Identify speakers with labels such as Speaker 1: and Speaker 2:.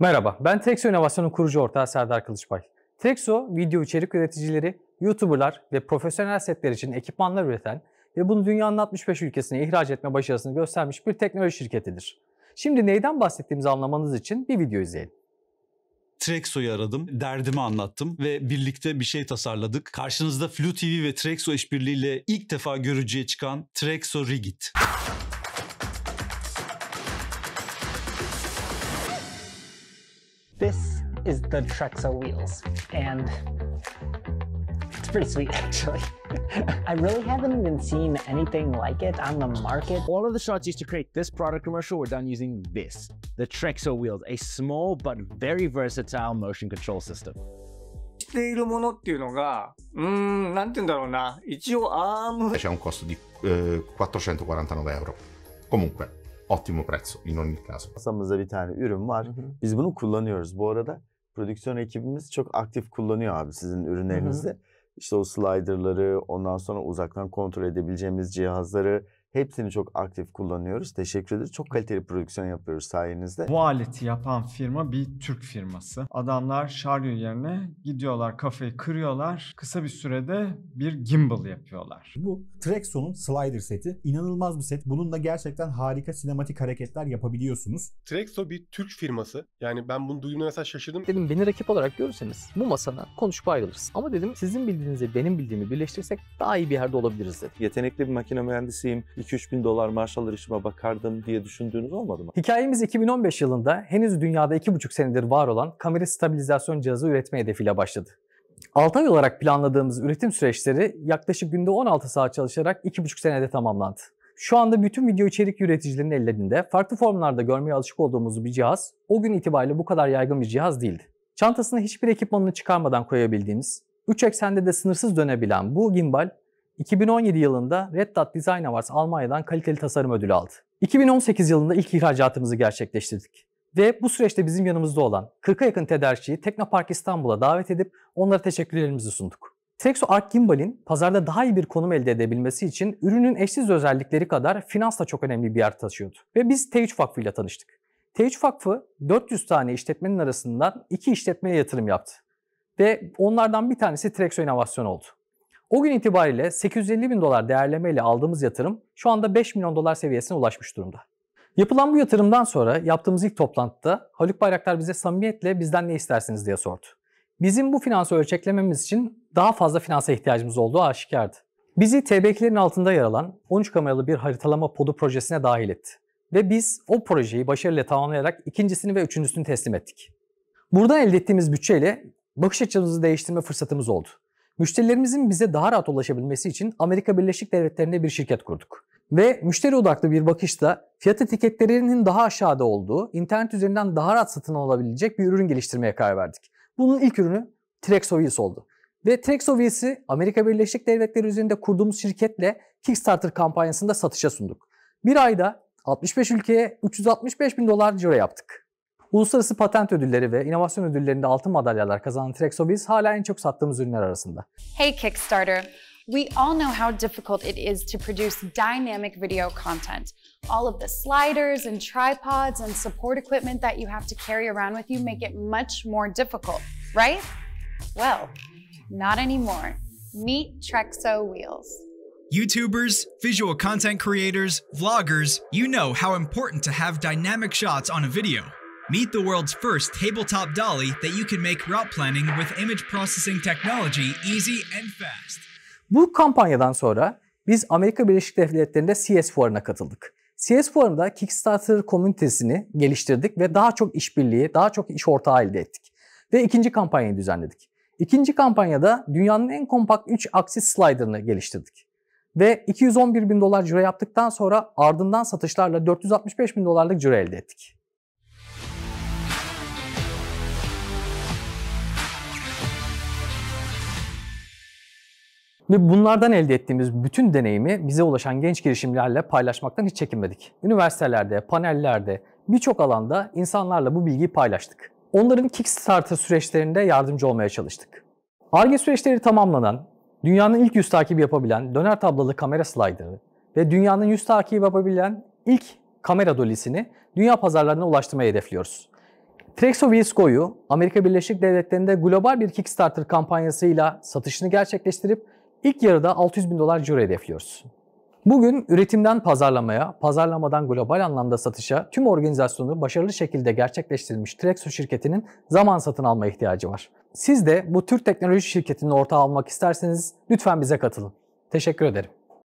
Speaker 1: Merhaba, ben Texo İnovasyon'un kurucu ortağı Serdar Kılıçbay. Texo, video içerik üreticileri, YouTuber'lar ve profesyonel setler için ekipmanlar üreten ve bunu dünyanın 65 ülkesine ihraç etme başarısını göstermiş bir teknoloji şirketidir. Şimdi neyden bahsettiğimizi anlamanız için bir video izleyelim. Trexo'yu aradım, derdimi anlattım ve birlikte bir şey tasarladık. Karşınızda Flu TV ve Trexo işbirliğiyle ilk defa görücüye çıkan Trexo Rigit. is the Trexo wheels, and it's pretty sweet actually. I really haven't even seen anything like it on the market. All of the shots used to create this product commercial were done using this, the Trexo wheels, a small but very versatile motion control system. しているものっていうのが、うーん、なんて言うんだろうな、一応アーム。C'è un costo di、eh, 449 euro. Comunque, ottimo prezzo in ogni caso. Masamızda bir tane ürün var. Biz bunu kullanıyoruz. Bu arada prodüksiyon ekibimiz çok aktif kullanıyor abi sizin ürünlerinizi. Hı hı. İşte o slider'ları, ondan sonra uzaktan kontrol edebileceğimiz cihazları, Hepsini çok aktif kullanıyoruz. Teşekkür ederiz. Çok kaliteli prodüksiyon yapıyoruz sayenizde. Bu aleti yapan firma bir Türk firması. Adamlar şarjör yerine gidiyorlar kafayı kırıyorlar. Kısa bir sürede bir gimbal yapıyorlar. Bu Trexon'un slider seti. İnanılmaz bir set. Bununla gerçekten harika sinematik hareketler yapabiliyorsunuz. Trexo bir Türk firması. Yani ben bunu duyduğumda mesela şaşırdım. Dedim beni rakip olarak görürseniz bu masana konuşup ayrılırız. Ama dedim sizin bildiğinizi benim bildiğimi birleştirsek daha iyi bir yerde olabiliriz dedim. Yetenekli bir makine mühendisiyim. 2-3 bin dolar maaş alır işime bakardım diye düşündüğünüz olmadı mı? Hikayemiz 2015 yılında henüz dünyada 2,5 senedir var olan kamera stabilizasyon cihazı üretme hedefiyle başladı. 6 ay olarak planladığımız üretim süreçleri yaklaşık günde 16 saat çalışarak 2,5 senede tamamlandı. Şu anda bütün video içerik üreticilerinin ellerinde farklı formlarda görmeye alışık olduğumuz bir cihaz o gün itibariyle bu kadar yaygın bir cihaz değildi. Çantasına hiçbir ekipmanını çıkarmadan koyabildiğimiz, 3 eksende de sınırsız dönebilen bu gimbal 2017 yılında Red Dot Design Awards Almanya'dan kaliteli tasarım ödülü aldı. 2018 yılında ilk ihracatımızı gerçekleştirdik. Ve bu süreçte bizim yanımızda olan 40'a yakın tedarikçiyi Teknopark İstanbul'a davet edip onlara teşekkürlerimizi sunduk. Trexo Ark Gimbal'in pazarda daha iyi bir konum elde edebilmesi için ürünün eşsiz özellikleri kadar finans da çok önemli bir yer taşıyordu. Ve biz T3 Vakfı ile tanıştık. T3 Vakfı 400 tane işletmenin arasından 2 işletmeye yatırım yaptı. Ve onlardan bir tanesi Trexo İnovasyon oldu. O gün itibariyle 850 bin dolar değerlemeyle aldığımız yatırım şu anda 5 milyon dolar seviyesine ulaşmış durumda. Yapılan bu yatırımdan sonra yaptığımız ilk toplantıda Haluk Bayraktar bize samimiyetle bizden ne istersiniz diye sordu. Bizim bu finansı ölçeklememiz için daha fazla finansa ihtiyacımız olduğu aşikardı. Bizi TBK'lerin altında yer alan 13 kameralı bir haritalama podu projesine dahil etti. Ve biz o projeyi başarıyla tamamlayarak ikincisini ve üçüncüsünü teslim ettik. Buradan elde ettiğimiz bütçeyle bakış açımızı değiştirme fırsatımız oldu. Müşterilerimizin bize daha rahat ulaşabilmesi için Amerika Birleşik Devletleri'nde bir şirket kurduk. Ve müşteri odaklı bir bakışla fiyat etiketlerinin daha aşağıda olduğu, internet üzerinden daha rahat satın alabilecek bir ürün geliştirmeye karar verdik. Bunun ilk ürünü Trexo Wheels oldu. Ve Trexo Wheels'i Amerika Birleşik Devletleri üzerinde kurduğumuz şirketle Kickstarter kampanyasında satışa sunduk. Bir ayda 65 ülkeye 365 bin dolar ciro yaptık. Uluslararası patent ödülleri ve inovasyon ödüllerinde altın madalyalar kazanan Trexobiz hala en çok sattığımız ürünler arasında. Hey Kickstarter, We all know how difficult it is to produce dynamic video content. All of the sliders and tripods and support equipment that you have to carry around with you make it much more difficult, right? Well, not anymore. Meet Trexo Wheels. YouTubers, visual content creators, vloggers, you know how important to have dynamic shots on a video. Meet the world's first tabletop dolly that you can make route planning with image processing technology easy and fast. Bu kampanyadan sonra biz Amerika Birleşik Devletleri'nde CS Fuarı'na katıldık. CS Fuarı'nda Kickstarter komünitesini geliştirdik ve daha çok işbirliği, daha çok iş ortağı elde ettik. Ve ikinci kampanyayı düzenledik. İkinci kampanyada dünyanın en kompakt 3 aksis slider'ını geliştirdik. Ve 211 bin dolar cüre yaptıktan sonra ardından satışlarla 465 bin dolarlık cüre elde ettik. Ve bunlardan elde ettiğimiz bütün deneyimi bize ulaşan genç girişimlerle paylaşmaktan hiç çekinmedik. Üniversitelerde, panellerde, birçok alanda insanlarla bu bilgiyi paylaştık. Onların Kickstarter süreçlerinde yardımcı olmaya çalıştık. ARGE süreçleri tamamlanan, dünyanın ilk yüz takibi yapabilen döner tablalı kamera slider'ı ve dünyanın yüz takibi yapabilen ilk kamera dolisini dünya pazarlarına ulaştırmayı hedefliyoruz. Trexo Viscoyu Amerika Birleşik Devletleri'nde global bir Kickstarter kampanyasıyla satışını gerçekleştirip İlk yarıda 600 bin dolar ciro hedefliyoruz. Bugün üretimden pazarlamaya, pazarlamadan global anlamda satışa tüm organizasyonu başarılı şekilde gerçekleştirilmiş Trexo şirketinin zaman satın alma ihtiyacı var. Siz de bu Türk teknoloji şirketinin ortağı almak isterseniz lütfen bize katılın. Teşekkür ederim.